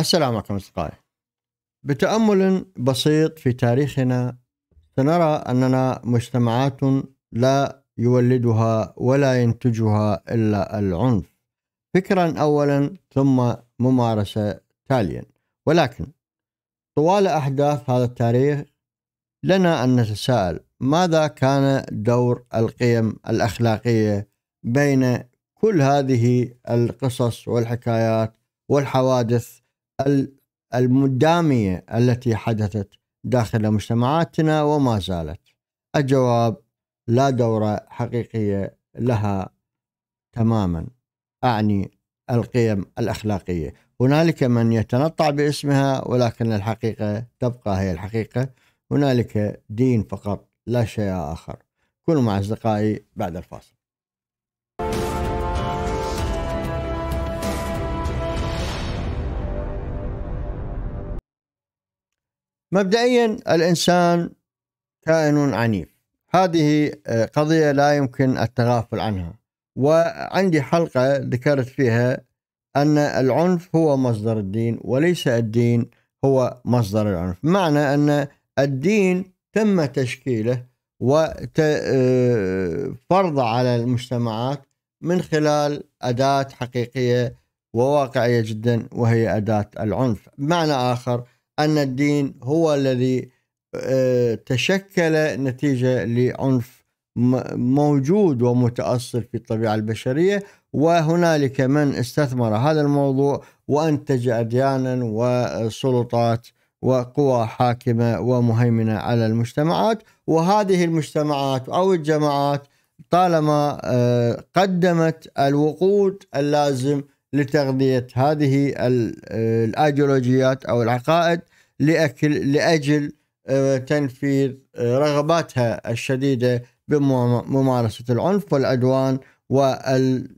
السلام عليكم أصدقائي بتأمل بسيط في تاريخنا سنرى أننا مجتمعات لا يولدها ولا ينتجها إلا العنف فكرا أولا ثم ممارسة تاليا ولكن طوال أحداث هذا التاريخ لنا أن نتساءل ماذا كان دور القيم الأخلاقية بين كل هذه القصص والحكايات والحوادث المداميه التي حدثت داخل مجتمعاتنا وما زالت الجواب لا دوره حقيقيه لها تماما اعني القيم الاخلاقيه هنالك من يتنطع باسمها ولكن الحقيقه تبقى هي الحقيقه هنالك دين فقط لا شيء اخر كونوا مع اصدقائي بعد الفاصل مبدئيا الانسان كائن عنيف هذه آه، قضيه لا يمكن التغافل عنها وعندي حلقه ذكرت فيها ان العنف هو مصدر الدين وليس الدين هو مصدر العنف معنى ان الدين تم تشكيله وفرض آه، على المجتمعات من خلال اداه حقيقيه وواقعيه جدا وهي اداه العنف بمعنى اخر أن الدين هو الذي آه، تشكل نتيجة لعنف موجود ومتأصل في الطبيعة البشرية وهنالك من استثمر هذا الموضوع وأنتج أديانا وسلطات وقوى حاكمة ومهيمنة على المجتمعات وهذه المجتمعات أو الجماعات طالما آه، قدمت الوقود اللازم لتغذية هذه آه، الأيديولوجيات أو العقائد لأكل لأجل آه، تنفيذ آه، رغباتها الشديدة بممارسة العنف والعدوان وال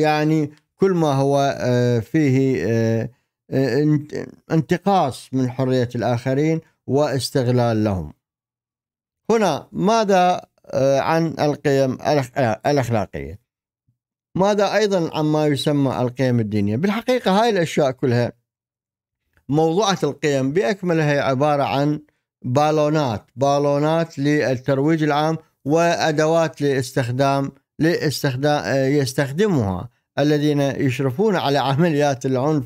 يعني كل ما هو آه، فيه انتقاص من حرية الآخرين واستغلال لهم هنا ماذا عن القيم الأخلاقية ماذا أيضا عما يسمى القيم الدينية بالحقيقة هاي الأشياء كلها موضوعة القيم بأكملها هي عبارة عن بالونات بالونات للترويج العام وأدوات لاستخدام لاستخدام يستخدمها الذين يشرفون على عمليات العنف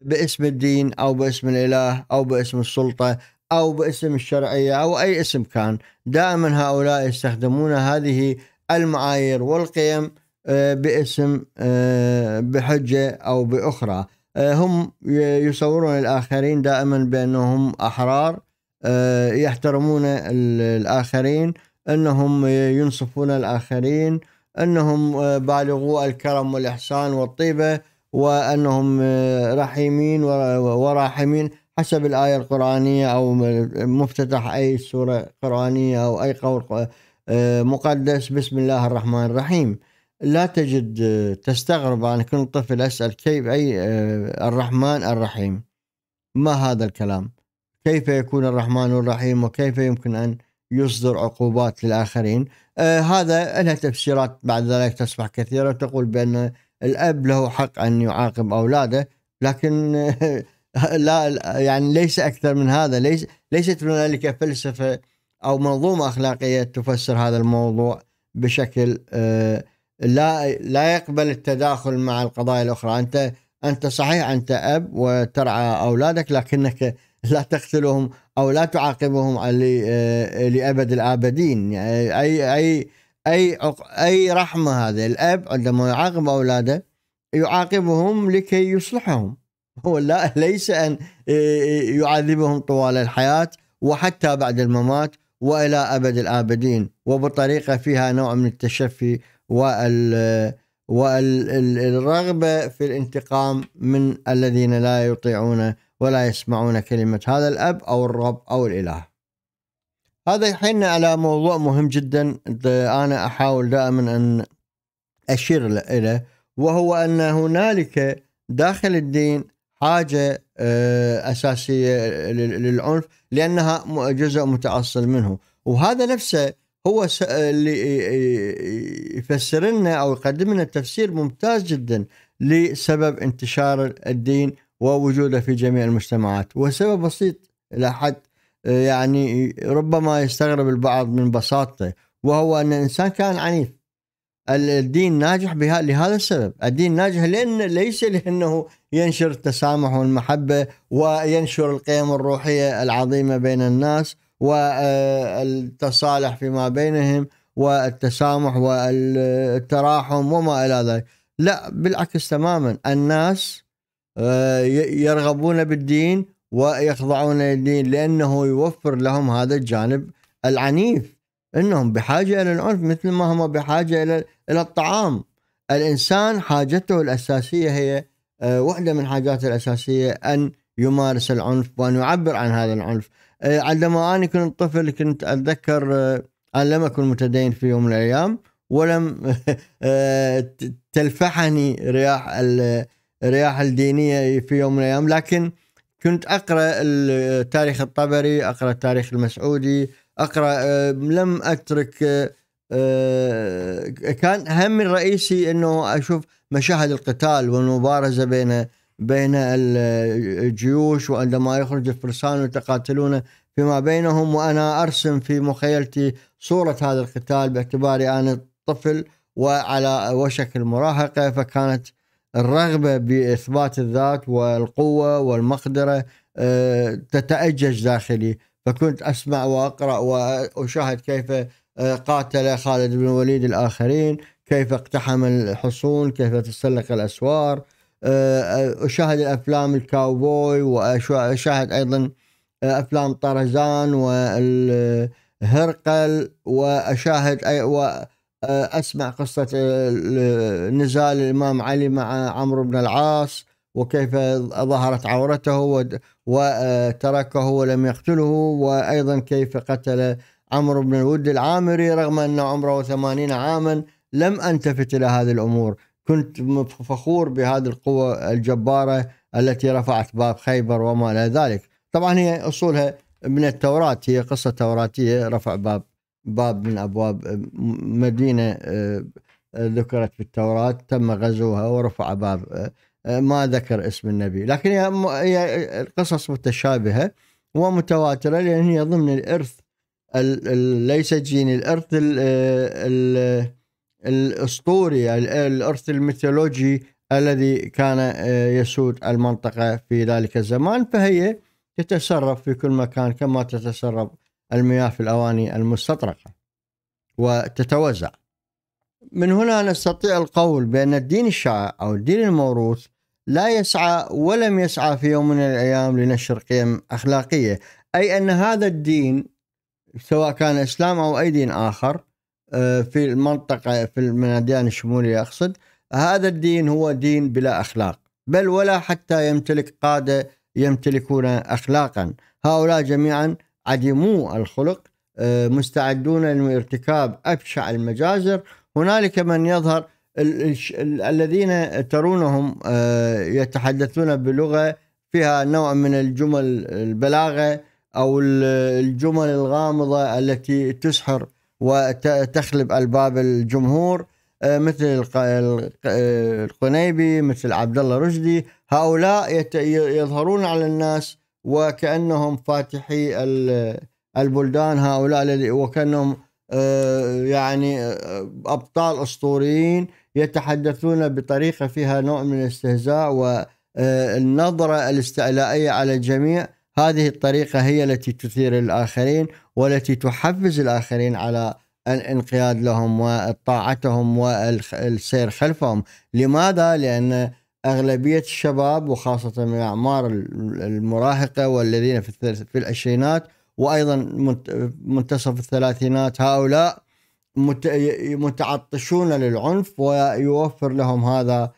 باسم الدين أو باسم الإله أو باسم السلطة أو باسم الشرعية أو أي اسم كان دائما هؤلاء يستخدمون هذه المعايير والقيم آه، باسم آه، بحجة أو بأخرى آه، هم يصورون الآخرين دائما بأنهم أحرار آه، يحترمون الآخرين أنهم ينصفون الآخرين أنهم آه، بالغوا الكرم والإحسان والطيبة وأنهم رحيمين وراحمين حسب الآية القرآنية أو مفتتح أي سورة قرآنية أو أي قول مقدس بسم الله الرحمن الرحيم لا تجد تستغرب عن كل طفل أسأل كيف أي آه، الرحمن الرحيم ما هذا الكلام كيف يكون الرحمن الرحيم وكيف يمكن أن يصدر عقوبات للآخرين آه هذا لها تفسيرات بعد ذلك تصبح كثيرة تقول بأن الأب له حق أن يعاقب أولاده لكن آه، لا يعني ليس أكثر من هذا ليس ليست هنالك فلسفة أو منظومة أخلاقية تفسر هذا الموضوع بشكل آه لا لا يقبل التداخل مع القضايا الاخرى انت انت صحيح انت اب وترعى اولادك لكنك لا تقتلهم او لا تعاقبهم آه، لابد الابدين يعني اي اي اي اي رحمه هذه الاب عندما يعاقب اولاده يعاقبهم لكي يصلحهم هو لا ليس ان آه، يعذبهم طوال الحياه وحتى بعد الممات والى ابد الابدين وبطريقه فيها نوع من التشفي وال والرغبة في الانتقام من الذين لا يطيعون ولا يسمعون كلمة هذا الأب أو الرب أو الإله هذا يحيلنا على موضوع مهم جدا أنا أحاول دائما أن أشير إليه وهو أن هنالك داخل الدين حاجة آه، أساسية للعنف لأنها جزء متأصل منه وهذا نفسه هو اللي يفسر لنا او يقدم لنا تفسير ممتاز جدا لسبب انتشار الدين ووجوده في جميع المجتمعات وسبب بسيط الى حد آه، يعني ربما يستغرب البعض من بساطته وهو ان الانسان كان عنيف الدين ناجح بها لهذا السبب الدين ناجح لأن ليس لأنه ينشر التسامح والمحبة وينشر القيم الروحية العظيمة بين الناس والتصالح فيما بينهم والتسامح والتراحم وما الى ذلك لا بالعكس تماما الناس آه، يرغبون بالدين ويخضعون للدين لانه يوفر لهم هذا الجانب العنيف انهم بحاجه الى العنف مثل ما هم بحاجه الى الى الطعام الانسان حاجته الاساسيه هي آه، واحده من حاجاته الاساسيه ان يمارس العنف وان يعبر عن هذا العنف آه، عندما أنا كنت طفل كنت أتذكر أنا آه، لم أكن متدين في يوم من الأيام ولم آه، تلفحني رياح الرياح الدينية في يوم من الأيام لكن كنت أقرأ التاريخ الطبري أقرأ التاريخ المسعودي أقرأ لم أترك كان همي الرئيسي أنه أشوف مشاهد القتال والمبارزة بين بين الجيوش وعندما يخرج الفرسان يتقاتلون فيما بينهم وأنا أرسم في مخيلتي صورة هذا القتال باعتباري أنا طفل وعلى وشك المراهقة فكانت الرغبة بإثبات الذات والقوة والمقدرة آه، تتأجج داخلي فكنت أسمع وأقرأ وأشاهد كيف آه، قاتل خالد بن الوليد الآخرين كيف اقتحم الحصون كيف تسلق الأسوار اشاهد آه، الافلام الكاوبوي واشاهد ايضا افلام طرزان والهرقل واشاهد أي واسمع آه، قصه نزال الامام علي مع عمرو بن العاص وكيف ظهرت عورته وتركه ولم يقتله وايضا كيف قتل عمرو بن الود العامري رغم ان عمره 80 عاما لم التفت الى هذه الامور كنت فخور بهذه القوة الجبارة التي رفعت باب خيبر وما إلى ذلك طبعا هي أصولها من التوراة هي قصة توراتية رفع باب باب من أبواب مدينة آه، آه، ذكرت في التوراة تم غزوها ورفع باب آه، ما ذكر اسم النبي لكن هي قصص متشابهة ومتواترة لأن هي ضمن الإرث ليس جيني الإرث الاسطوري الارث الميثولوجي الذي كان آه، يسود المنطقه في ذلك الزمان فهي تتسرب في كل مكان كما تتسرب المياه في الاواني المستطرقه وتتوزع. من هنا نستطيع القول بان الدين الشائع او الدين الموروث لا يسعى ولم يسعى في يوم من الايام لنشر قيم اخلاقيه، اي ان هذا الدين سواء كان اسلام او اي دين اخر آه، في المنطقة في الميادين الشمولية أقصد هذا الدين هو دين بلا أخلاق بل ولا حتى يمتلك قادة يمتلكون أخلاقا هؤلاء جميعا عديمو الخلق آه، مستعدون لارتكاب أبشع المجازر هنالك من يظهر الذين ترونهم آه، يتحدثون بلغة فيها نوع من الجمل البلاغة أو الجمل الغامضة التي تسحر وتخلب الباب الجمهور آه، مثل القنيبي مثل عبد الله رشدي هؤلاء يظهرون على الناس وكانهم فاتحي البلدان هؤلاء وكانهم آه، يعني آه، ابطال اسطوريين يتحدثون بطريقه فيها نوع من الاستهزاء والنظره الاستعلائيه على الجميع هذه الطريقة هي التي تثير الآخرين والتي تحفز الآخرين على الانقياد لهم وطاعتهم والسير خلفهم لماذا؟ لأن أغلبية الشباب وخاصة من الأعمار المراهقة والذين في, في العشرينات وأيضا منتصف الثلاثينات هؤلاء متعطشون للعنف ويوفر لهم هذا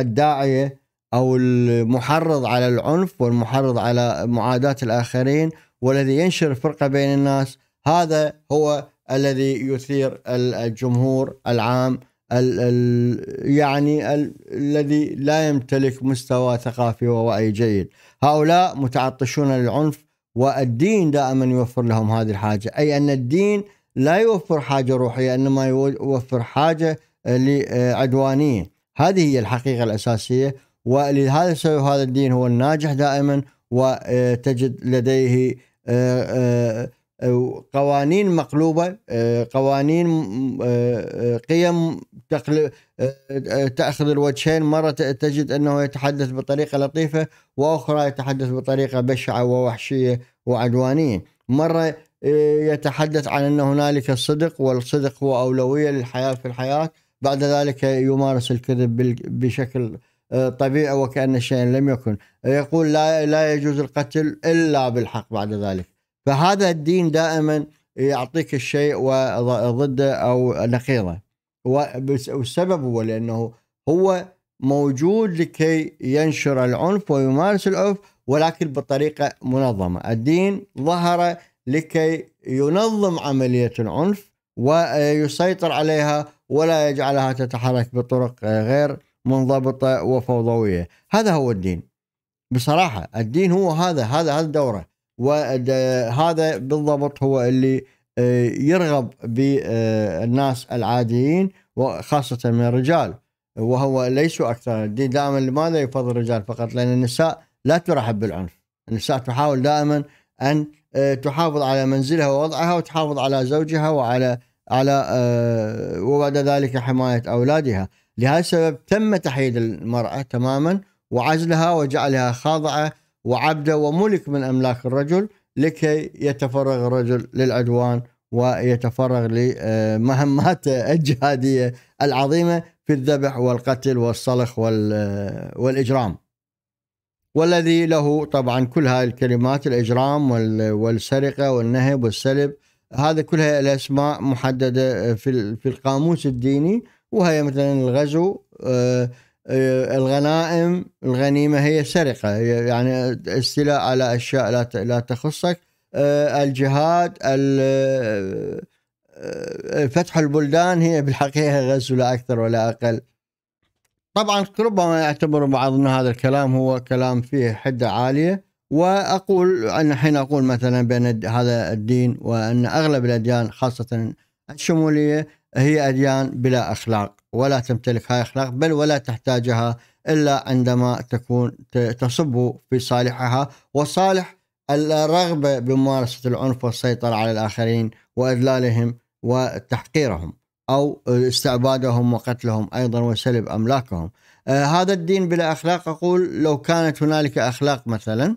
الداعية او المحرض على العنف والمحرض على معاداه الاخرين والذي ينشر الفرقه بين الناس هذا هو الذي يثير الجمهور العام الـ الـ يعني الـ الذي لا يمتلك مستوى ثقافي ووعي جيد هؤلاء متعطشون للعنف والدين دائما يوفر لهم هذه الحاجة أي أن الدين لا يوفر حاجة روحية إنما يوفر حاجة لعدوانية هذه هي الحقيقة الأساسية ولهذا السبب هذا الدين هو الناجح دائما وتجد لديه آه، آه، آه، قوانين مقلوبة قوانين قيم تأخذ الوجهين مرة تجد أنه يتحدث بطريقة لطيفة وأخرى يتحدث بطريقة بشعة ووحشية وعدوانية مرة يتحدث عن أن هنالك الصدق والصدق هو أولوية للحياة في الحياة بعد ذلك يمارس الكذب بشكل طبيعي وكأن شيء لم يكن يقول لا لا يجوز القتل إلا بالحق بعد ذلك فهذا الدين دائما يعطيك الشيء وضده أو نقيضه والسبب هو لأنه هو موجود لكي ينشر العنف ويمارس العنف ولكن بطريقة منظمة الدين ظهر لكي ينظم عملية العنف ويسيطر عليها ولا يجعلها تتحرك بطرق غير منضبطه وفوضويه هذا هو الدين بصراحه الدين هو هذا هذا هذا دوره وهذا بالضبط هو اللي آه، يرغب بالناس العاديين وخاصه من الرجال وهو ليسوا اكثر الدين دائما لماذا يفضل الرجال فقط لان النساء لا ترحب بالعنف النساء تحاول دائما ان آه، تحافظ على منزلها ووضعها وتحافظ على زوجها وعلى على آه، وبعد ذلك حمايه اولادها لهذا السبب تم تحييد المرأة تماما وعزلها وجعلها خاضعة وعبدة وملك من أملاك الرجل لكي يتفرغ الرجل للعدوان ويتفرغ لمهماته الجهادية العظيمة في الذبح والقتل والصلخ والإجرام والذي له طبعا كل هاي الكلمات الإجرام والسرقة والنهب والسلب هذا كلها الأسماء محددة في القاموس الديني وهي مثلا الغزو آه، آه، الغنائم الغنيمة هي سرقة يعني استيلاء على أشياء لا لا تخصك آه، الجهاد فتح البلدان هي بالحقيقة غزو لا أكثر ولا أقل طبعا ربما يعتبر بعض أن هذا الكلام هو كلام فيه حدة عالية وأقول أن حين أقول مثلا بين هذا الدين وأن أغلب الأديان خاصة الشمولية هي أديان بلا أخلاق ولا تمتلك هاي أخلاق بل ولا تحتاجها إلا عندما تكون تصب في صالحها وصالح الرغبة بممارسة العنف والسيطرة على الآخرين وإذلالهم وتحقيرهم أو استعبادهم وقتلهم أيضا وسلب أملاكهم آه هذا الدين بلا أخلاق أقول لو كانت هنالك أخلاق مثلا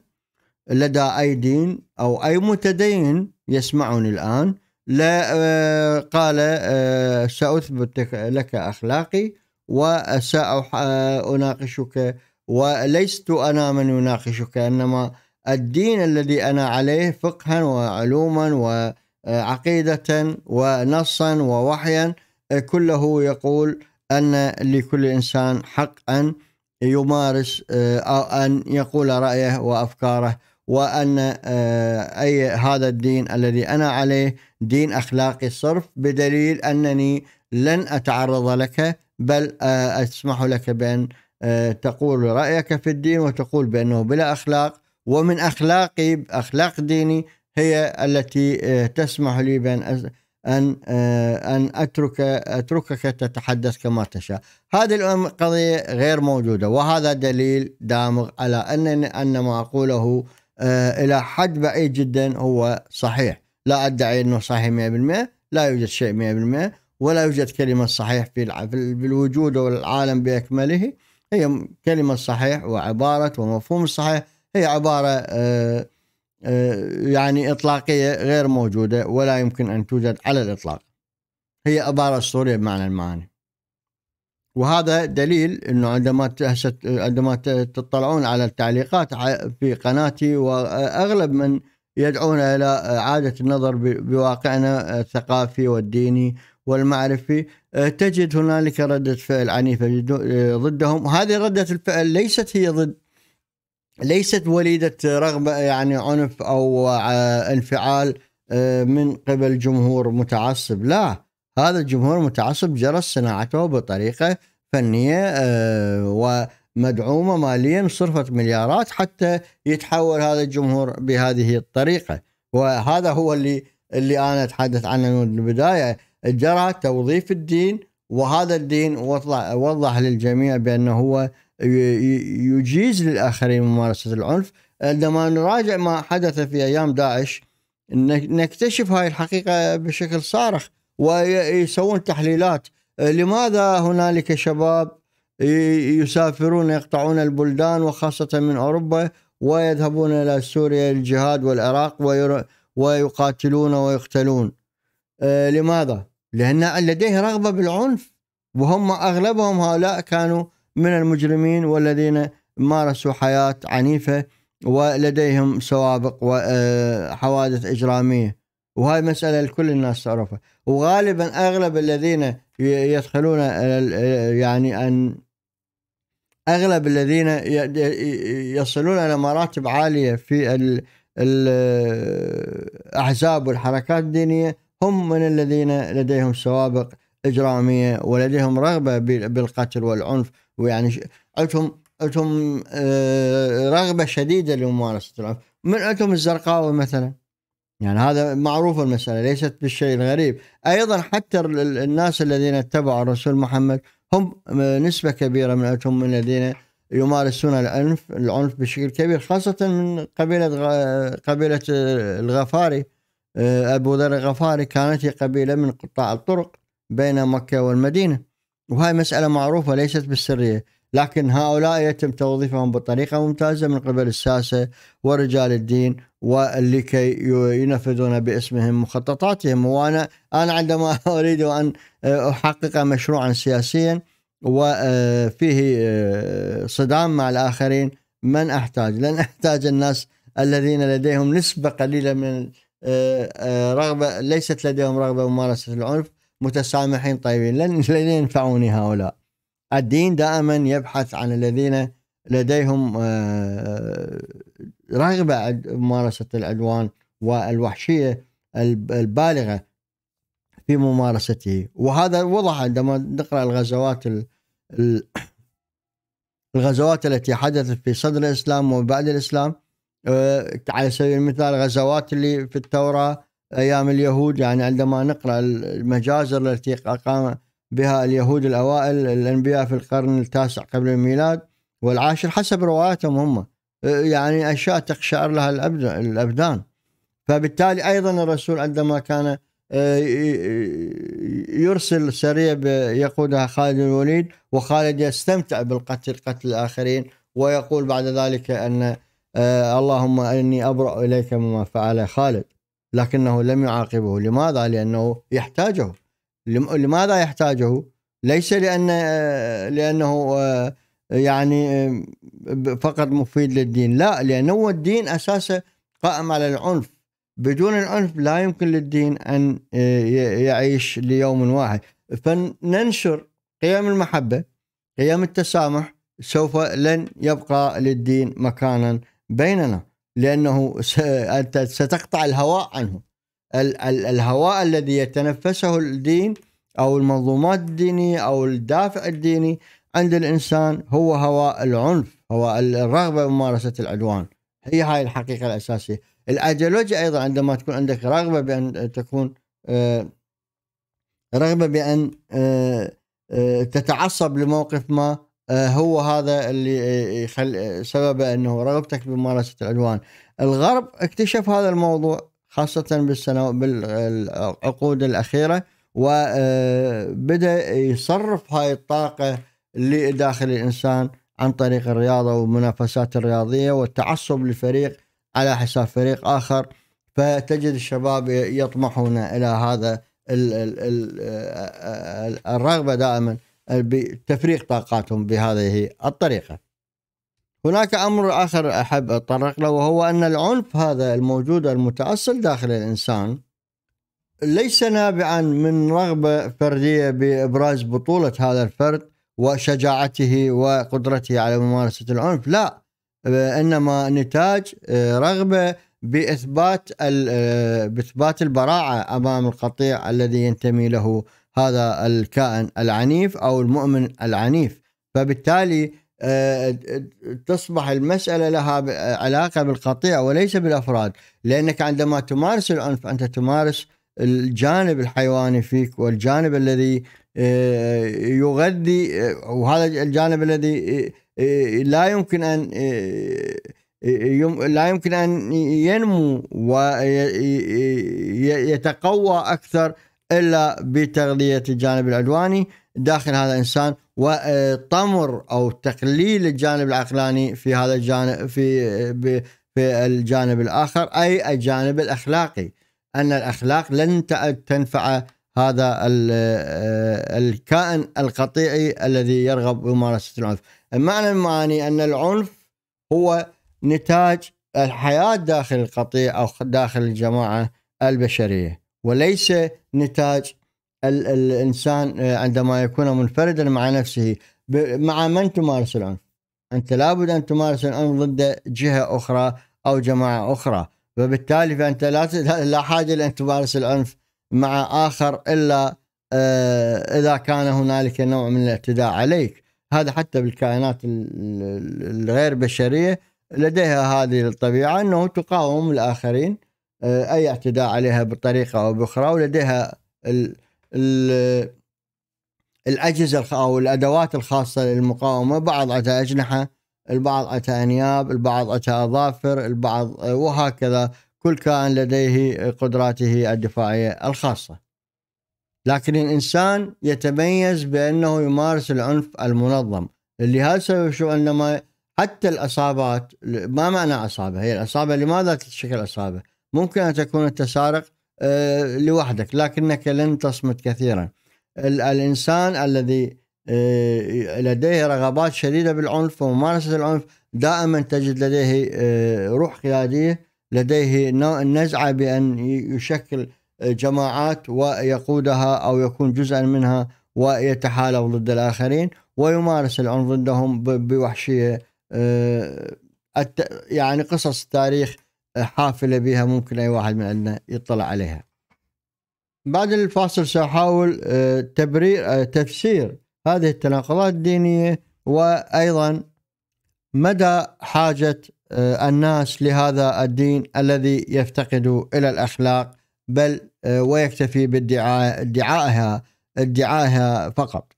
لدى أي دين أو أي متدين يسمعني الآن لا آه، قال آه، سأثبت لك أخلاقي وسأناقشك آه، ولست أنا من يناقشك إنما الدين الذي أنا عليه فقها وعلوما وعقيدة ونصا ووحيا كله يقول أن لكل إنسان حق أن يمارس أو أن يقول رأيه وأفكاره وأن آه، أي هذا الدين الذي أنا عليه دين أخلاقي صرف بدليل أنني لن أتعرض لك بل آه، أسمح لك بأن آه، تقول رأيك في الدين وتقول بأنه بلا أخلاق ومن أخلاقي أخلاق ديني هي التي تسمح لي بأن أن أن أترك أتركك تتحدث كما تشاء هذه القضية غير موجودة وهذا دليل دامغ على أن أن ما أقوله آه، الى حد بعيد جدا هو صحيح لا ادعي انه صحيح 100% لا يوجد شيء 100% ولا يوجد كلمه صحيح في الوجود والعالم باكمله هي كلمه صحيح وعباره ومفهوم الصحيح هي عباره آه، آه، يعني اطلاقيه غير موجوده ولا يمكن ان توجد على الاطلاق هي عباره اسطوريه بمعنى المعاني وهذا دليل انه عندما عندما تطلعون على التعليقات في قناتي واغلب من يدعون الى اعاده النظر بواقعنا الثقافي والديني والمعرفي أه، تجد هنالك رده فعل عنيفه أه، ضدهم هذه رده الفعل ليست هي ضد ليست وليده رغبه يعني عنف او آه، انفعال من قبل جمهور متعصب لا هذا الجمهور المتعصب جرت صناعته بطريقه فنيه آه، ومدعومه ماليا صرفت مليارات حتى يتحول هذا الجمهور بهذه الطريقه وهذا هو اللي اللي انا اتحدث عنه من البدايه جرى توظيف الدين وهذا الدين وضح, وضح للجميع بانه هو يجيز للاخرين ممارسه العنف عندما نراجع ما حدث في ايام داعش نكتشف هاي الحقيقه بشكل صارخ ويسوون تحليلات آه، لماذا هنالك شباب يسافرون يقطعون البلدان وخاصة من أوروبا ويذهبون إلى سوريا الجهاد والعراق ويقاتلون ويقتلون آه، لماذا؟ لأن لديه رغبة بالعنف وهم أغلبهم هؤلاء كانوا من المجرمين والذين مارسوا حياة عنيفة ولديهم سوابق وحوادث آه، إجرامية وهاي مسألة لكل الناس تعرفها وغالبا أغلب الذين يدخلون يعني أن أغلب الذين يصلون إلى مراتب عالية في الأحزاب والحركات الدينية هم من الذين لديهم سوابق إجرامية ولديهم رغبة بالقتل والعنف ويعني عندهم عندهم آه، رغبة شديدة لممارسة العنف من عندهم الزرقاوي مثلا يعني هذا معروف المسألة ليست بالشيء الغريب أيضا حتى الناس الذين اتبعوا الرسول محمد هم آه، نسبة كبيرة من الذين يمارسون العنف العنف بشكل كبير خاصة من قبيلة آه، قبيلة آه، الغفاري أبو ذر الغفاري كانت هي قبيلة من قطاع الطرق بين مكة والمدينة وهي مسألة معروفة ليست بالسرية لكن هؤلاء يتم توظيفهم بطريقة ممتازة من قبل الساسة ورجال الدين ولكي ينفذون باسمهم مخططاتهم وأنا أنا عندما أريد أن أحقق مشروعا سياسيا وفيه آه، آه، صدام مع الآخرين من أحتاج لن أحتاج الناس الذين لديهم نسبة قليلة من آه، رغبة ليست لديهم رغبة بممارسة العنف متسامحين طيبين لن ينفعوني هؤلاء الدين دائما يبحث عن الذين لديهم آه، رغبة عند ممارسة العدوان والوحشية البالغة في ممارسته وهذا وضح عندما نقرأ الغزوات الغزوات التي حدثت في صدر الإسلام وبعد الإسلام آه، على سبيل المثال الغزوات اللي في التوراة أيام اليهود يعني عندما نقرأ المجازر التي أقام بها اليهود الأوائل الأنبياء في القرن التاسع قبل الميلاد والعاشر حسب رواياتهم هم أه، يعني أشياء تقشعر لها الأبدان فبالتالي أيضا الرسول عندما كان أه، يرسل سرية يقودها خالد الوليد وخالد يستمتع بالقتل قتل الآخرين ويقول بعد ذلك أن أه، اللهم إني أبرأ إليك مما فعل خالد لكنه لم يعاقبه لماذا؟ لأنه يحتاجه لماذا يحتاجه؟ ليس لأن لأنه يعني فقط مفيد للدين لا لأنه الدين أساسه قائم على العنف بدون العنف لا يمكن للدين أن يعيش ليوم واحد فننشر قيم المحبة قيم التسامح سوف لن يبقى للدين مكانا بيننا لأنه أنت ستقطع الهواء عنه ال ال الهواء الذي يتنفسه الدين او المنظومات الدينيه او الدافع الديني عند الانسان هو هواء العنف هواء الرغبه بممارسه العدوان هي هاي الحقيقه الاساسيه الايديولوجيا ايضا عندما تكون عندك رغبه بان تكون آه، رغبه بان آه، آه، تتعصب لموقف ما هو هذا اللي يخل سببه انه رغبتك بممارسه العدوان الغرب اكتشف هذا الموضوع خاصة بالسنو... بالعقود الأخيرة وبدأ يصرف هاي الطاقة اللي داخل الإنسان عن طريق الرياضة والمنافسات الرياضية والتعصب لفريق على حساب فريق آخر فتجد الشباب يطمحون إلى هذا الرغبة دائما بتفريغ طاقاتهم بهذه الطريقة هناك أمر آخر أحب أتطرق له وهو أن العنف هذا الموجود المتأصل داخل الإنسان ليس نابعا من رغبة فردية بإبراز بطولة هذا الفرد وشجاعته وقدرته على ممارسة العنف لا إنما نتاج آه، رغبة بإثبات آه، بإثبات البراعة أمام القطيع الذي ينتمي له هذا الكائن العنيف أو المؤمن العنيف فبالتالي آه، تصبح المسألة لها آه، علاقة بالقطيع وليس بالأفراد لأنك عندما تمارس العنف أنت تمارس الجانب الحيواني فيك والجانب الذي آه، يغذي وهذا الجانب الذي لا يمكن أن لا يمكن أن ينمو ويتقوى أكثر الا بتغذيه الجانب العدواني داخل هذا الانسان وطمر او تقليل الجانب العقلاني في هذا الجانب في في الجانب الاخر اي الجانب الاخلاقي ان الاخلاق لن تنفع هذا الكائن القطيعي الذي يرغب بممارسه العنف. المعنى المعاني ان العنف هو نتاج الحياه داخل القطيع او داخل الجماعه البشريه. وليس نتاج الانسان آه، عندما يكون منفردا مع نفسه مع من تمارس العنف انت لابد ان تمارس العنف ضد جهه اخرى او جماعه اخرى وبالتالي فانت لا لا حاجه لان تمارس العنف مع اخر الا آه، اذا كان هنالك نوع من الاعتداء عليك هذا حتى بالكائنات الغير بشريه لديها هذه الطبيعه انه تقاوم الاخرين آه، اي اعتداء عليها بطريقه او باخرى ولديها ال ال الاجهزه او الادوات الخاصه للمقاومه بعض اتى اجنحه البعض اتى انياب البعض اتى اظافر البعض آه، وهكذا كل كائن لديه قدراته الدفاعيه الخاصه لكن الانسان يتميز بانه يمارس العنف المنظم لهذا السبب شو انما حتى الاصابات ما معنى اصابه هي الاصابه لماذا تشكل اصابه؟ ممكن أن تكون التسارق آه، لوحدك لكنك لن تصمت كثيرا الإنسان الذي آه، لديه رغبات شديدة بالعنف وممارسة العنف دائما تجد لديه آه، روح قيادية لديه نزعة بأن يشكل جماعات ويقودها أو يكون جزءا منها ويتحالف ضد الآخرين ويمارس العنف ضدهم بوحشية يعني قصص التاريخ حافله بها ممكن اي واحد من عندنا يطلع عليها. بعد الفاصل ساحاول آه، تبرير آه، تفسير هذه التناقضات الدينيه وايضا مدى حاجه آه، الناس لهذا الدين الذي يفتقد الى الاخلاق بل ويكتفي بادعائها ادعائها فقط.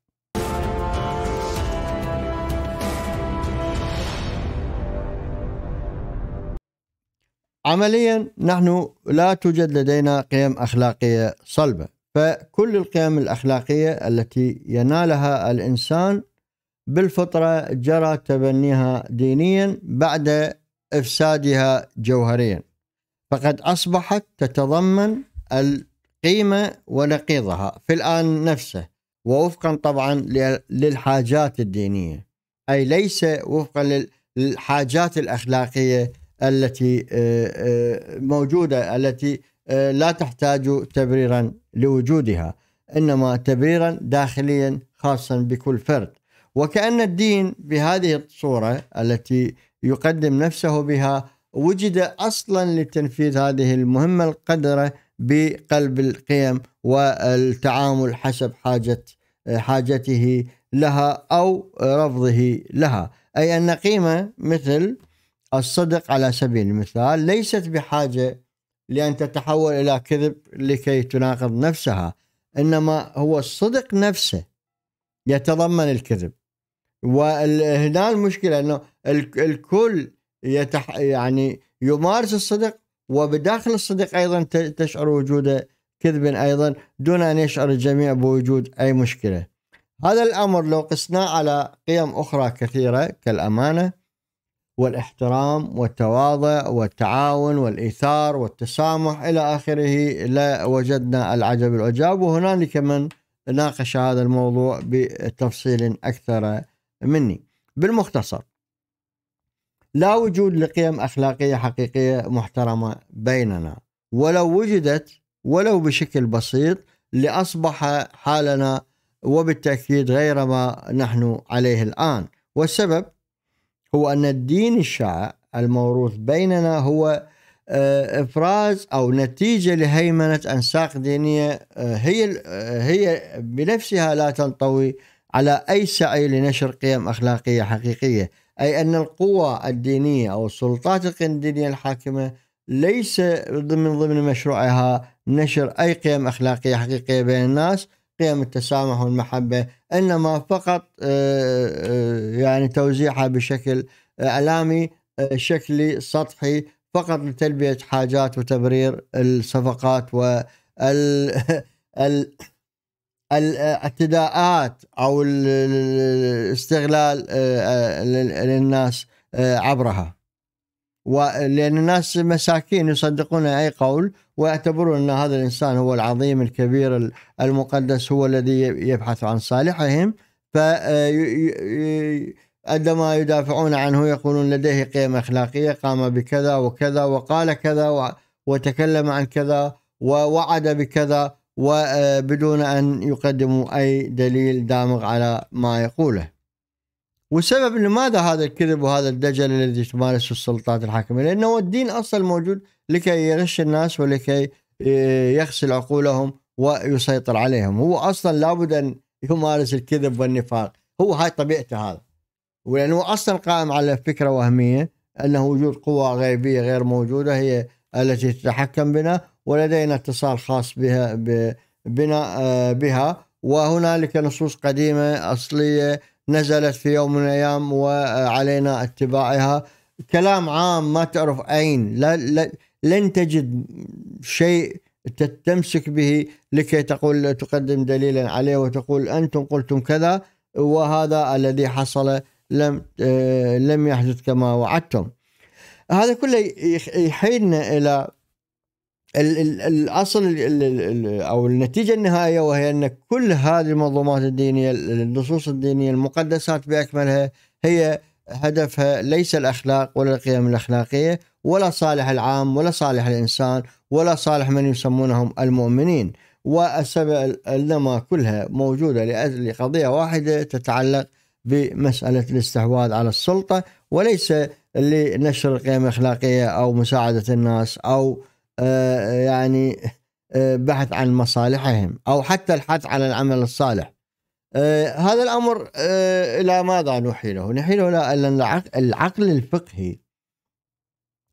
عمليا نحن لا توجد لدينا قيم اخلاقيه صلبه فكل القيم الاخلاقيه التي ينالها الانسان بالفطره جرى تبنيها دينيا بعد افسادها جوهريا فقد اصبحت تتضمن القيمه ونقيضها في الان نفسه ووفقا طبعا للحاجات الدينيه اي ليس وفقا للحاجات الاخلاقيه التي آه، آه، موجوده التي آه، لا تحتاج تبريرا لوجودها انما تبريرا داخليا خاصا بكل فرد وكان الدين بهذه الصوره التي يقدم نفسه بها وجد اصلا لتنفيذ هذه المهمه القدره بقلب القيم والتعامل حسب حاجه حاجته لها او رفضه لها اي ان قيمه مثل الصدق على سبيل المثال ليست بحاجه لان تتحول الى كذب لكي تناقض نفسها انما هو الصدق نفسه يتضمن الكذب وهنا المشكله انه الكل يتح يعني يمارس الصدق وبداخل الصدق ايضا تشعر وجود كذب ايضا دون ان يشعر الجميع بوجود اي مشكله. هذا الامر لو قسناه على قيم اخرى كثيره كالامانه والاحترام والتواضع والتعاون والإيثار والتسامح إلى آخره لا وجدنا العجب العجاب وهنالك من ناقش هذا الموضوع بتفصيل أكثر مني بالمختصر لا وجود لقيم أخلاقية حقيقية محترمة بيننا ولو وجدت ولو بشكل بسيط لأصبح حالنا وبالتأكيد غير ما نحن عليه الآن والسبب هو أن الدين الشيعة الموروث بيننا هو آه، إفراز أو نتيجة لهيمنة أنساق دينية آه، هي آه، هي بنفسها لا تنطوي على أي سعي لنشر قيم أخلاقية حقيقية أي أن القوى الدينية أو السلطات الدينيه الحاكمة ليس من ضمن مشروعها نشر أي قيم أخلاقية حقيقية بين الناس قيم التسامح والمحبة انما فقط آه، آه، يعني توزيعها بشكل آه، اعلامي شكلي سطحي فقط لتلبيه حاجات وتبرير الصفقات و الاعتداءات او الاستغلال للناس عبرها ولأن الناس مساكين يصدقون أي قول ويعتبرون أن هذا الإنسان هو العظيم الكبير المقدس هو الذي يبحث عن صالحهم ف آه، عندما يدافعون عنه يقولون لديه قيم أخلاقية قام بكذا وكذا وقال كذا وتكلم عن كذا ووعد بكذا وبدون آه، أن يقدموا أي دليل دامغ على ما يقوله وسبب لماذا هذا الكذب وهذا الدجل الذي تمارسه السلطات الحاكمه لانه الدين اصلا موجود لكي يغش الناس ولكي آه، يغسل عقولهم ويسيطر عليهم هو اصلا لابد ان يمارس الكذب والنفاق هو هاي طبيعته هذا ولانه اصلا قائم على فكره وهميه انه وجود قوى غيبيه غير موجوده هي التي تتحكم بنا ولدينا اتصال خاص بها بنا آه، بها وهنالك نصوص قديمه اصليه نزلت في يوم من الأيام وعلينا اتباعها كلام عام ما تعرف أين لا, لا لن تجد شيء تمسك به لكي تقول تقدم دليلا عليه وتقول أنتم قلتم كذا وهذا الذي حصل لم لم يحدث كما وعدتم هذا كله يحيلنا إلى الاصل او النتيجه النهائيه وهي ان كل هذه المنظومات الدينيه النصوص الدينيه المقدسات باكملها هي هدفها ليس الاخلاق ولا القيم الاخلاقيه ولا صالح العام ولا صالح الانسان ولا صالح من يسمونهم المؤمنين والسبب انما كلها موجوده لاجل قضيه واحده تتعلق بمساله الاستحواذ على السلطه وليس لنشر القيم الاخلاقيه او مساعده الناس او آه، آه، يعني آه، بحث عن مصالحهم او حتى الحث على العمل الصالح هذا الامر الى ماذا نحيله؟ نحيله الى ان العقل الفقهي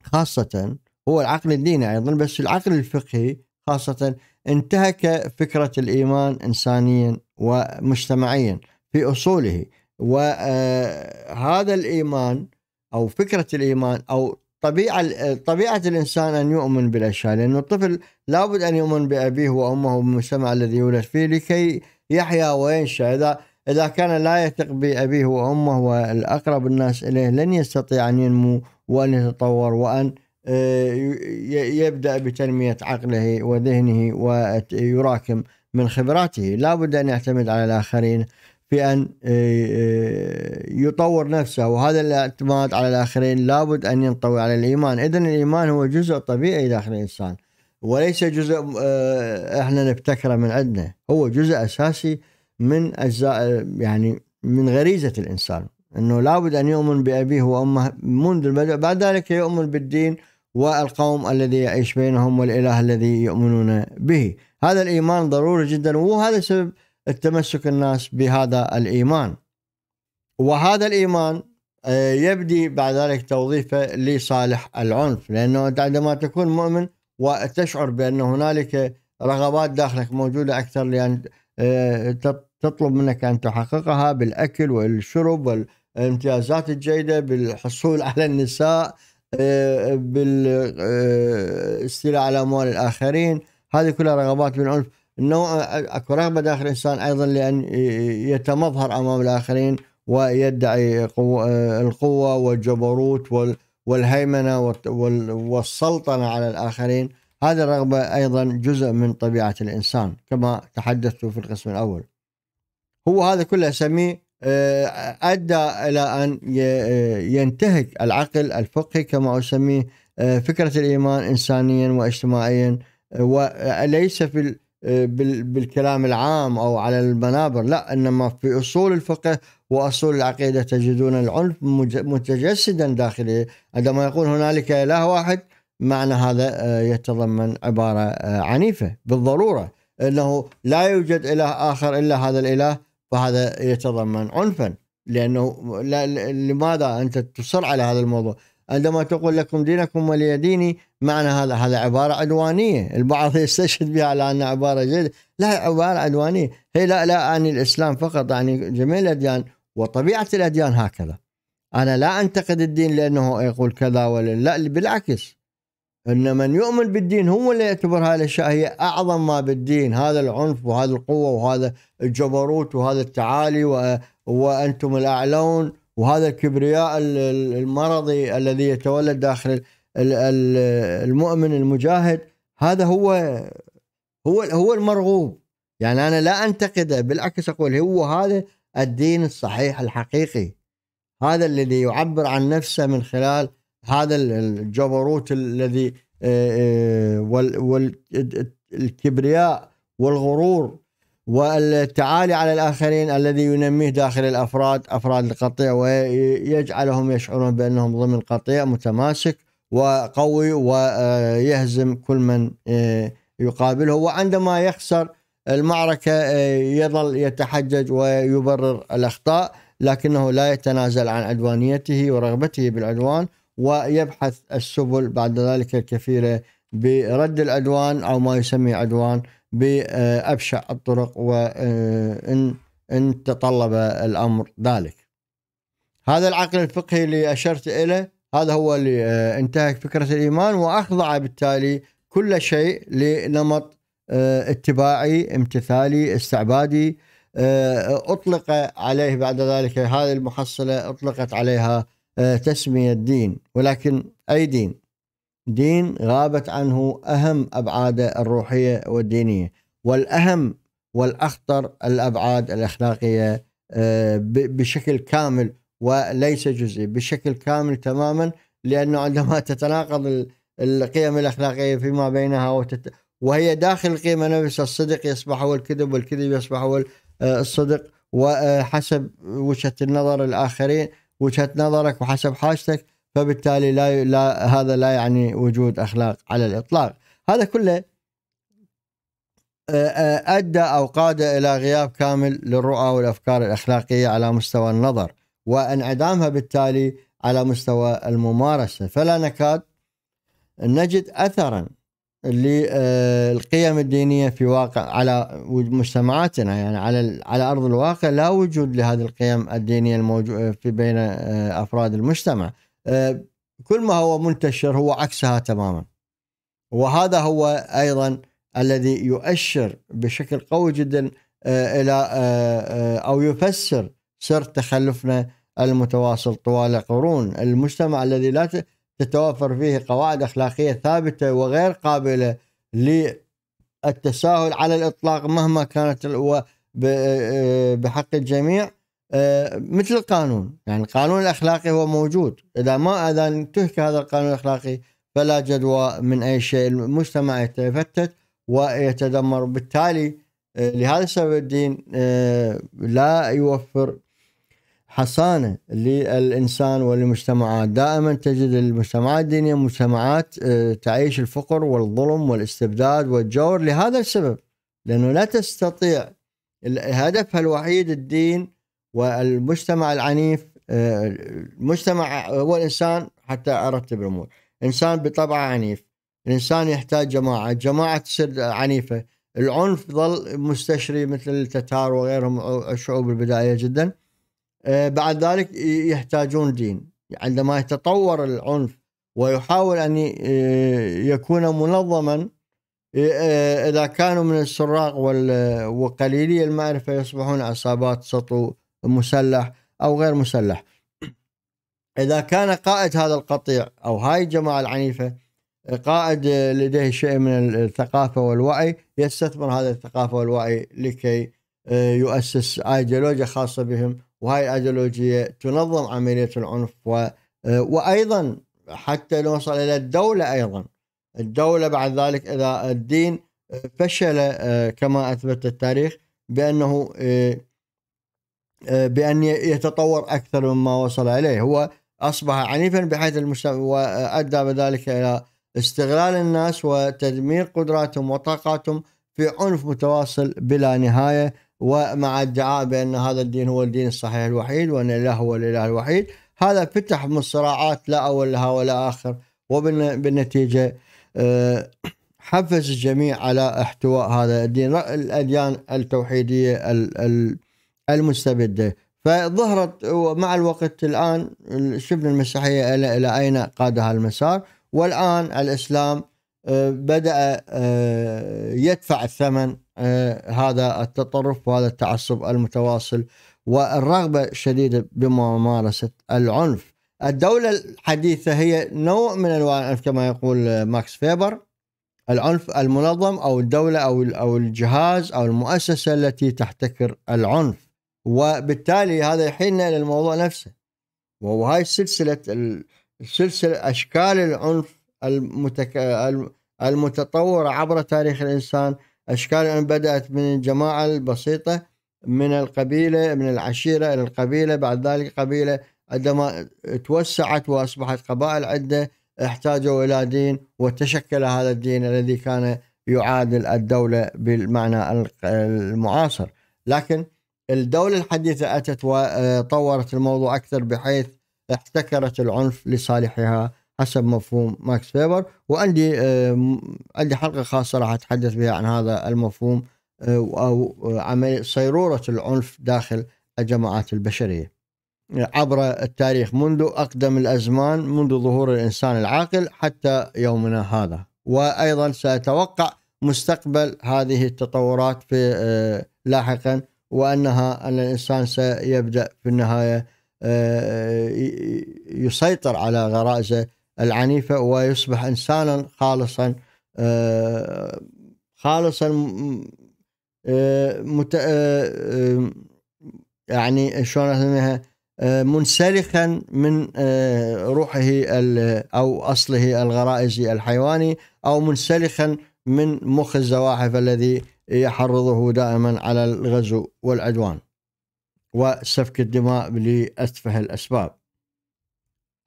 خاصه هو العقل الديني ايضا بس العقل الفقهي خاصه انتهك فكره الايمان انسانيا ومجتمعيا في اصوله وهذا الايمان او فكره الايمان او طبيعه طبيعه الانسان ان يؤمن بالاشياء لانه الطفل لابد ان يؤمن بابيه وامه وبالمجتمع الذي يولد فيه لكي يحيا وينشا اذا اذا كان لا يثق بابيه وامه والاقرب الناس اليه لن يستطيع ان ينمو وان يتطور وان آه، يبدا بتنميه عقله وذهنه ويراكم من خبراته لابد ان يعتمد على الاخرين في ان آه، آه، يطور نفسه وهذا الاعتماد على الاخرين لابد ان ينطوي على الايمان اذا الايمان هو جزء طبيعي داخل الانسان وليس جزء آه، احنا نبتكره من عندنا هو جزء اساسي من اجزاء يعني من غريزه الانسان انه لابد ان يؤمن بابيه وامه منذ البدء بعد ذلك يؤمن بالدين والقوم الذي يعيش بينهم والاله الذي يؤمنون به هذا الايمان ضروري جدا وهذا سبب التمسك الناس بهذا الايمان وهذا الايمان آه، يبدي بعد ذلك توظيفه لصالح العنف لانه انت عندما تكون مؤمن وتشعر بان هنالك رغبات داخلك موجوده اكثر لان آه، تطلب منك ان تحققها بالاكل والشرب والامتيازات الجيده بالحصول على النساء آه، بالاستيلاء على اموال الاخرين هذه كلها رغبات بالعنف انه اكو رغبه داخل الانسان ايضا لان يتمظهر امام الاخرين ويدعي القوه والجبروت والهيمنه والسلطنه على الاخرين هذه الرغبه ايضا جزء من طبيعه الانسان كما تحدثت في القسم الاول. هو هذا كله اسميه ادى الى ان ينتهك العقل الفقهي كما اسميه فكره الايمان انسانيا واجتماعيا وليس في بالكلام العام او على المنابر لا انما في اصول الفقه واصول العقيده تجدون العنف متجسدا داخله عندما يقول هنالك اله واحد معنى هذا آه، يتضمن عباره آه، عنيفه بالضروره انه لا يوجد اله اخر الا هذا الاله فهذا يتضمن عنفا لانه لماذا انت تصر على هذا الموضوع؟ عندما تقول لكم دينكم ولي ديني معنى هذا هذا عبارة عدوانية البعض يستشهد بها على أنها عبارة جيدة لا عبارة عدوانية هي لا لا أعني الإسلام فقط أعني جميع الأديان وطبيعة الأديان هكذا أنا لا أنتقد الدين لأنه يقول كذا ولا لا بالعكس أن من يؤمن بالدين هو اللي يعتبر هذه الأشياء هي أعظم ما بالدين هذا العنف وهذا القوة وهذا الجبروت وهذا التعالي و... وأنتم الأعلون وهذا الكبرياء المرضي الذي يتولد داخل المؤمن المجاهد هذا هو هو هو المرغوب يعني انا لا انتقده بالعكس اقول هو هذا الدين الصحيح الحقيقي هذا الذي يعبر عن نفسه من خلال هذا الجبروت الذي آه، آه، والكبرياء والغرور والتعالي على الآخرين الذي ينميه داخل الأفراد أفراد القطيع ويجعلهم يشعرون بأنهم ضمن قطيع متماسك وقوي ويهزم كل من آه، يقابله وعندما يخسر المعركة آه، يظل يتحجج ويبرر الأخطاء لكنه لا يتنازل عن عدوانيته ورغبته بالعدوان ويبحث السبل بعد ذلك الكثيرة برد العدوان أو ما يسمى عدوان بأبشع الطرق وإن إن تطلب الأمر ذلك هذا العقل الفقهي اللي أشرت إليه هذا هو اللي آه، انتهك فكرة الإيمان وأخضع بالتالي كل شيء لنمط آه، اتباعي امتثالي استعبادي آه، أطلق عليه بعد ذلك هذه المحصلة أطلقت عليها تسمية دين ولكن أي دين دين غابت عنه أهم أبعاده الروحية والدينية والأهم والأخطر الأبعاد الأخلاقية آه، بشكل كامل وليس جزئي بشكل كامل تماما لأنه عندما تتناقض القيم الأخلاقية فيما بينها وتت... وهي داخل القيمة نفسها الصدق يصبح هو الكذب والكذب يصبح هو آه، الصدق وحسب آه، وجهة النظر الآخرين وجهة نظرك وحسب حاجتك فبالتالي لا, لا هذا لا يعني وجود اخلاق على الاطلاق هذا كله آه، آه، ادى او قاد الى غياب كامل للرؤى والافكار الاخلاقيه على مستوى النظر وانعدامها بالتالي على مستوى الممارسه فلا نكاد نجد اثرا للقيم آه، الدينيه في واقع على مجتمعاتنا يعني على على ارض الواقع لا وجود لهذه القيم الدينيه الموجوده في بين افراد المجتمع آه، كل ما هو منتشر هو عكسها تماما وهذا هو ايضا الذي يؤشر بشكل قوي جدا آه، الى آه، او يفسر سر تخلفنا المتواصل طوال قرون المجتمع الذي لا تتوافر فيه قواعد اخلاقيه ثابته وغير قابله للتساهل على الاطلاق مهما كانت بحق الجميع آه، مثل القانون يعني القانون الأخلاقي هو موجود إذا ما إذا انتهك هذا القانون الأخلاقي فلا جدوى من أي شيء المجتمع يتفتت ويتدمر بالتالي آه، لهذا السبب الدين آه، لا يوفر حصانة للإنسان وللمجتمعات دائما تجد المجتمعات الدينية مجتمعات تعيش الفقر والظلم والاستبداد والجور لهذا السبب لأنه لا تستطيع هدفها الوحيد الدين والمجتمع العنيف آه، المجتمع آه، هو الانسان حتى ارتب الامور انسان بطبعه عنيف الانسان يحتاج جماعه جماعه تصير عنيفه العنف ظل مستشري مثل التتار وغيرهم الشعوب البدائيه جدا آه، بعد ذلك يحتاجون دين عندما يتطور العنف ويحاول ان يكون منظما اذا كانوا من السراق وقليلي المعرفه يصبحون عصابات سطو مسلح أو غير مسلح إذا كان قائد هذا القطيع أو هاي الجماعة العنيفة قائد لديه شيء من الثقافة والوعي يستثمر هذه الثقافة والوعي لكي آه، يؤسس أيديولوجيا خاصة بهم وهاي الأيديولوجية تنظم عملية العنف و... آه، وأيضا حتى نوصل إلى الدولة أيضا الدولة بعد ذلك إذا الدين فشل آه، كما أثبت التاريخ بأنه آه، بأن يتطور أكثر مما وصل إليه هو أصبح عنيفا بحيث المجتمع وأدى بذلك إلى استغلال الناس وتدمير قدراتهم وطاقاتهم في عنف متواصل بلا نهاية ومع ادعاء بأن هذا الدين هو الدين الصحيح الوحيد وأن الله هو الإله الوحيد هذا فتح من صراعات لا أول لها ولا آخر وبالنتيجة آه، حفز الجميع على احتواء هذا الدين الأديان التوحيدية ال ال المستبد فظهرت مع الوقت الآن شفنا المسيحية إلى أين قادها المسار والآن الإسلام آه، بدأ آه، يدفع الثمن آه، هذا التطرف وهذا التعصب المتواصل والرغبة الشديدة بممارسة العنف الدولة الحديثة هي نوع من أنواع العنف كما يقول ماكس فيبر العنف المنظم أو الدولة أو أو الجهاز أو المؤسسة التي تحتكر العنف وبالتالي هذا يحيلنا الى الموضوع نفسه وهاي سلسله السلسله اشكال العنف المتك... المتطوره عبر تاريخ الانسان اشكال بدات من الجماعه البسيطه من القبيله من العشيره الى القبيله بعد ذلك قبيله عندما توسعت واصبحت قبائل عده احتاجوا الى دين وتشكل هذا الدين الذي كان يعادل الدوله بالمعنى المعاصر لكن الدولة الحديثة أتت وطورت آه، الموضوع أكثر بحيث احتكرت العنف لصالحها حسب مفهوم ماكس فيبر وعندي عندي حلقة خاصة راح أتحدث بها عن هذا المفهوم آه، أو آه، عمل صيرورة العنف داخل الجماعات البشرية عبر التاريخ منذ أقدم الأزمان منذ ظهور الإنسان العاقل حتى يومنا هذا وأيضا سأتوقع مستقبل هذه التطورات في لاحقا وانها ان الانسان سيبدا في النهايه آه، آه، يسيطر على غرائزه العنيفه ويصبح انسانا خالصا آه، خالصا مت... يعني شلون اسميها منسلخا من روحه او اصله الغرائزي الحيواني او منسلخا من مخ الزواحف الذي يحرضه دائما على الغزو والعدوان وسفك الدماء لأسفه الأسباب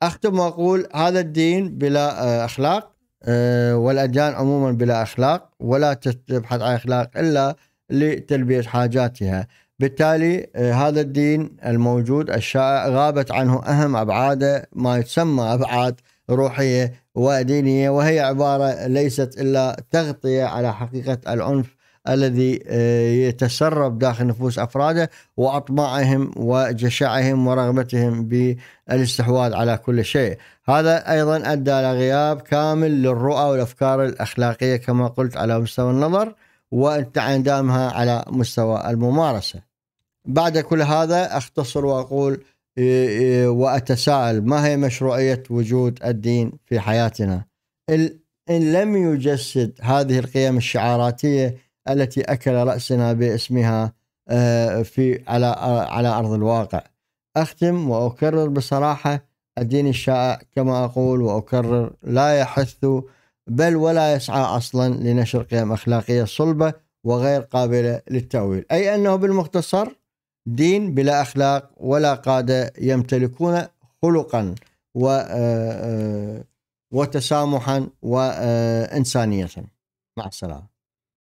أختم وأقول هذا الدين بلا أخلاق آه، والأديان عموما بلا أخلاق ولا تبحث عن أخلاق إلا لتلبية حاجاتها بالتالي آه، هذا الدين الموجود الشائع غابت عنه أهم أبعاده ما يسمى أبعاد روحية ودينية وهي عبارة ليست إلا تغطية على حقيقة العنف الذي آه، يتسرب داخل نفوس افراده واطماعهم وجشعهم ورغبتهم بالاستحواذ على كل شيء. هذا ايضا ادى الى غياب كامل للرؤى والافكار الاخلاقيه كما قلت على مستوى النظر وانعدامها على مستوى الممارسه. بعد كل هذا اختصر واقول آه، آه، واتساءل ما هي مشروعيه وجود الدين في حياتنا؟ ان لم يجسد هذه القيم الشعاراتيه التي اكل راسنا باسمها آه، في على آه، على ارض الواقع. اختم واكرر بصراحه الدين الشائع كما اقول واكرر لا يحث بل ولا يسعى اصلا لنشر قيم اخلاقيه صلبه وغير قابله للتاويل، اي انه بالمختصر دين بلا اخلاق ولا قاده يمتلكون خلقا و آه، وتسامحا وانسانيه. مع السلامه.